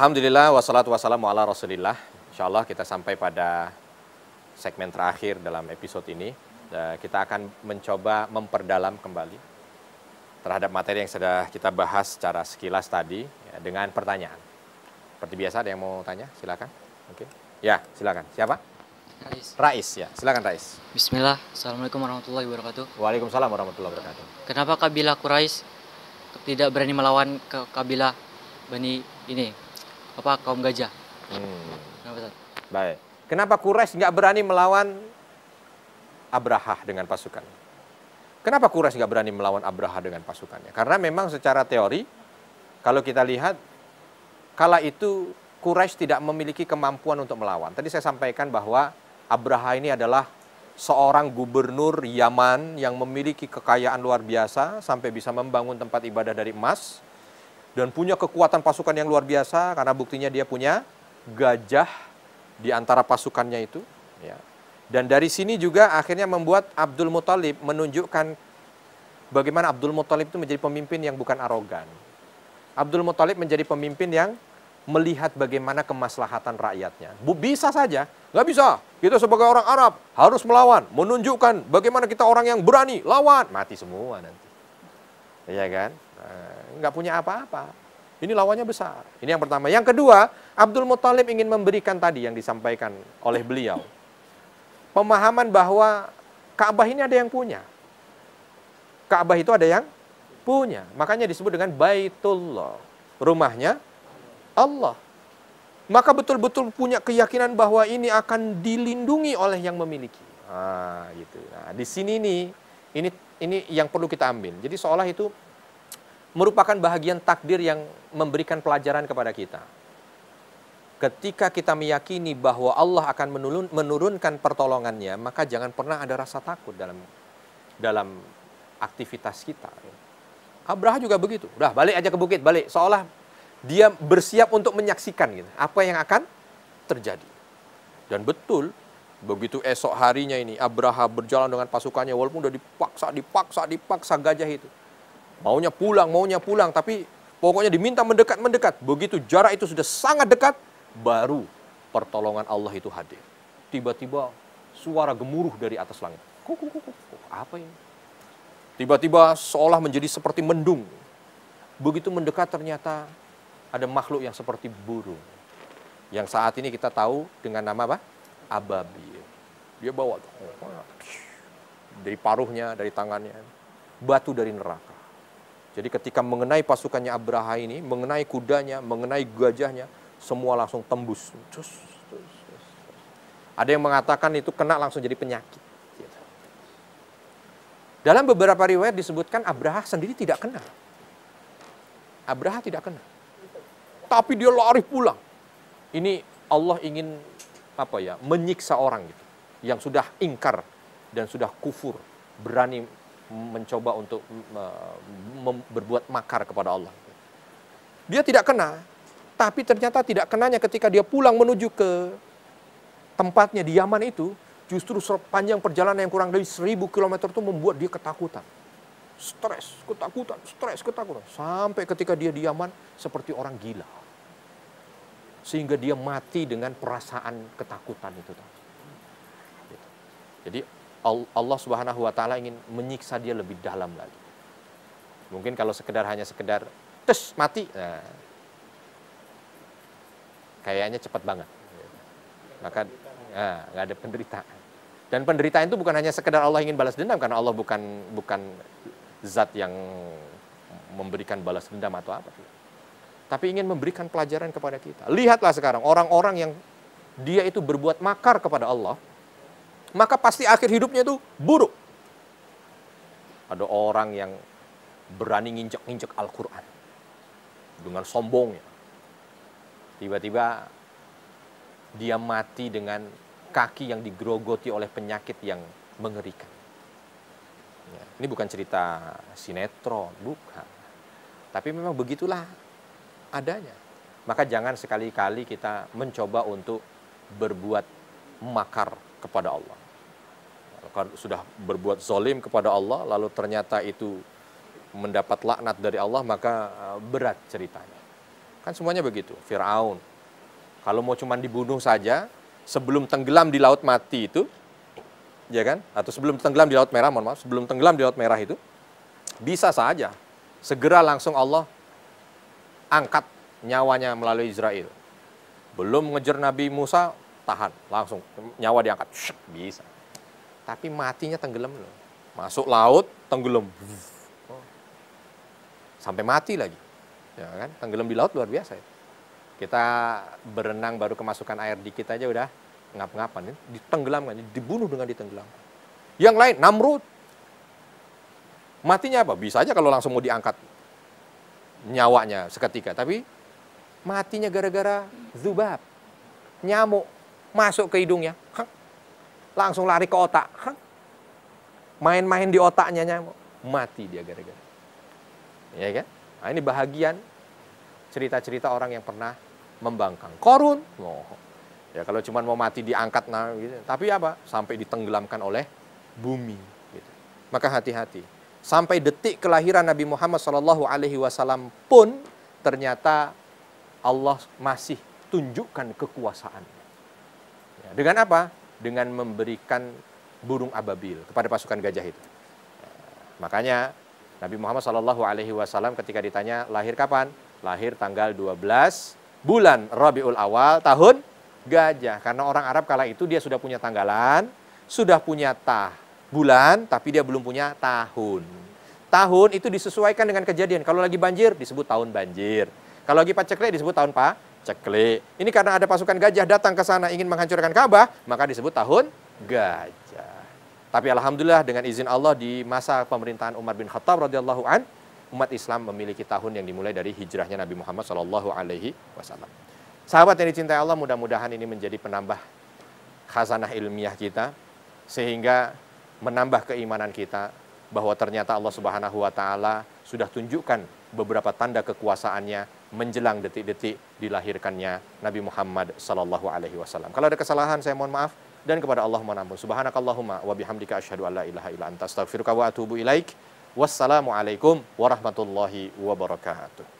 Alhamdulillah wassalatu wassalamu ala rasulillah. Insyaallah kita sampai pada segmen terakhir dalam episode ini. Eh, kita akan mencoba memperdalam kembali terhadap materi yang sudah kita bahas secara sekilas tadi ya, dengan pertanyaan. Seperti biasa ada yang mau tanya? Silakan. Oke. Okay. Ya, silakan. Siapa? Rais. Rais ya, silakan Rais. Bismillah, Assalamualaikum warahmatullahi wabarakatuh. Waalaikumsalam warahmatullahi wabarakatuh. Kenapa kabilah Quraisy tidak berani melawan ke kabilah Bani ini, apa kaum gajah. Hmm. Kenapa, Ustaz? Baik. Kenapa Quraisy nggak berani melawan Abraha dengan pasukan? Kenapa Quraisy nggak berani melawan Abraha dengan pasukannya? Karena memang secara teori, kalau kita lihat, kala itu Quraisy tidak memiliki kemampuan untuk melawan. Tadi saya sampaikan bahwa Abraha ini adalah seorang gubernur Yaman yang memiliki kekayaan luar biasa sampai bisa membangun tempat ibadah dari emas dan punya kekuatan pasukan yang luar biasa karena buktinya dia punya gajah di antara pasukannya itu ya. Dan dari sini juga akhirnya membuat Abdul Muthalib menunjukkan bagaimana Abdul Muthalib itu menjadi pemimpin yang bukan arogan. Abdul Muthalib menjadi pemimpin yang melihat bagaimana kemaslahatan rakyatnya. Bu, Bisa saja, nggak bisa. Kita sebagai orang Arab harus melawan, menunjukkan bagaimana kita orang yang berani, lawan, mati semua nanti ya kan? Nah, nggak punya apa-apa. Ini lawannya besar. Ini yang pertama. Yang kedua, Abdul Muthalib ingin memberikan tadi yang disampaikan oleh beliau. Pemahaman bahwa Ka'bah ini ada yang punya. Ka'bah itu ada yang punya. Makanya disebut dengan Baitullah. Rumahnya Allah. Maka betul-betul punya keyakinan bahwa ini akan dilindungi oleh yang memiliki. Ah, gitu. Nah, di sini nih ini ini yang perlu kita ambil. Jadi seolah itu merupakan bahagian takdir yang memberikan pelajaran kepada kita. Ketika kita meyakini bahwa Allah akan menurun, menurunkan pertolongannya, maka jangan pernah ada rasa takut dalam dalam aktivitas kita. Abraha juga begitu. Udah balik aja ke bukit, balik. Seolah dia bersiap untuk menyaksikan gitu, apa yang akan terjadi. Dan betul Begitu esok harinya ini Abraha berjalan dengan pasukannya walaupun udah dipaksa, dipaksa, dipaksa gajah itu. Maunya pulang, maunya pulang tapi pokoknya diminta mendekat-mendekat. Begitu jarak itu sudah sangat dekat baru pertolongan Allah itu hadir. Tiba-tiba suara gemuruh dari atas langit. Kuk, kuk, kuk, kuk. Apa ini? Tiba-tiba seolah menjadi seperti mendung. Begitu mendekat ternyata ada makhluk yang seperti burung. Yang saat ini kita tahu dengan nama apa? ababil. Dia bawa dari paruhnya, dari tangannya, batu dari neraka. Jadi ketika mengenai pasukannya Abraha ini, mengenai kudanya, mengenai gajahnya, semua langsung tembus. Ada yang mengatakan itu kena langsung jadi penyakit. Dalam beberapa riwayat disebutkan Abraha sendiri tidak kena. Abraha tidak kena. Tapi dia lari pulang. Ini Allah ingin apa ya menyiksa orang gitu yang sudah ingkar dan sudah kufur berani mencoba untuk berbuat makar kepada Allah. Dia tidak kena, tapi ternyata tidak kenanya ketika dia pulang menuju ke tempatnya di Yaman itu, justru sepanjang perjalanan yang kurang dari seribu kilometer itu membuat dia ketakutan. Stres, ketakutan, stres, ketakutan. Sampai ketika dia di Yaman seperti orang gila sehingga dia mati dengan perasaan ketakutan itu. Gitu. Jadi Allah Subhanahu wa taala ingin menyiksa dia lebih dalam lagi. Mungkin kalau sekedar hanya sekedar tes mati. Nah, kayaknya cepat banget. Maka nah, nggak nah, ada penderitaan. Dan penderitaan itu bukan hanya sekedar Allah ingin balas dendam karena Allah bukan bukan zat yang memberikan balas dendam atau apa tapi ingin memberikan pelajaran kepada kita. Lihatlah sekarang orang-orang yang dia itu berbuat makar kepada Allah, maka pasti akhir hidupnya itu buruk. Ada orang yang berani nginjek-nginjek Al-Quran dengan sombongnya. Tiba-tiba dia mati dengan kaki yang digrogoti oleh penyakit yang mengerikan. Ya, ini bukan cerita sinetron, bukan. Tapi memang begitulah adanya. Maka jangan sekali-kali kita mencoba untuk berbuat makar kepada Allah. Kalau kan sudah berbuat zolim kepada Allah, lalu ternyata itu mendapat laknat dari Allah, maka eh, berat ceritanya. Kan semuanya begitu. Fir'aun, kalau mau cuman dibunuh saja, sebelum tenggelam di laut mati itu, ya kan? Atau sebelum tenggelam di laut merah, mohon maaf, sebelum tenggelam di laut merah itu, bisa saja segera langsung Allah angkat nyawanya melalui Israel. Belum ngejar Nabi Musa, tahan. Langsung nyawa diangkat. Shuk, bisa. Tapi matinya tenggelam loh. Masuk laut, tenggelam. Oh. Sampai mati lagi. Ya kan? Tenggelam di laut luar biasa ya. Kita berenang baru kemasukan air dikit aja udah ngap-ngapan. Ditenggelamkan, dibunuh dengan ditenggelamkan. Yang lain, Namrud. Matinya apa? Bisa aja kalau langsung mau diangkat nyawanya seketika, tapi matinya gara-gara zubab, nyamuk masuk ke hidungnya, langsung lari ke otak, main-main di otaknya nyamuk, mati dia gara-gara. Ya kan? Nah, ini bahagian cerita-cerita orang yang pernah membangkang. Korun, oh, ya kalau cuma mau mati diangkat, nah, gitu. tapi apa? Sampai ditenggelamkan oleh bumi. Gitu. Maka hati-hati sampai detik kelahiran Nabi Muhammad Shallallahu Alaihi Wasallam pun ternyata Allah masih tunjukkan kekuasaan ya, dengan apa? Dengan memberikan burung ababil kepada pasukan gajah itu. Ya, makanya Nabi Muhammad Shallallahu Alaihi Wasallam ketika ditanya lahir kapan? Lahir tanggal 12 bulan Rabiul Awal tahun gajah. Karena orang Arab kala itu dia sudah punya tanggalan, sudah punya tah bulan, tapi dia belum punya tahun. Tahun itu disesuaikan dengan kejadian. Kalau lagi banjir, disebut tahun banjir. Kalau lagi paceklik, disebut tahun pa ceklik. Ini karena ada pasukan gajah datang ke sana ingin menghancurkan Ka'bah, maka disebut tahun gajah. Tapi alhamdulillah dengan izin Allah di masa pemerintahan Umar bin Khattab radhiyallahu an, umat Islam memiliki tahun yang dimulai dari hijrahnya Nabi Muhammad Shallallahu alaihi wasallam. Sahabat yang dicintai Allah, mudah-mudahan ini menjadi penambah khazanah ilmiah kita sehingga menambah keimanan kita bahwa ternyata Allah Subhanahu wa taala sudah tunjukkan beberapa tanda kekuasaannya menjelang detik-detik dilahirkannya Nabi Muhammad sallallahu alaihi wasallam. Kalau ada kesalahan saya mohon maaf dan kepada Allah mohon ampun. Subhanakallahumma wa bihamdika asyhadu an la ilaha illa anta astaghfiruka wa atubu ilaik. Wassalamualaikum warahmatullahi wabarakatuh.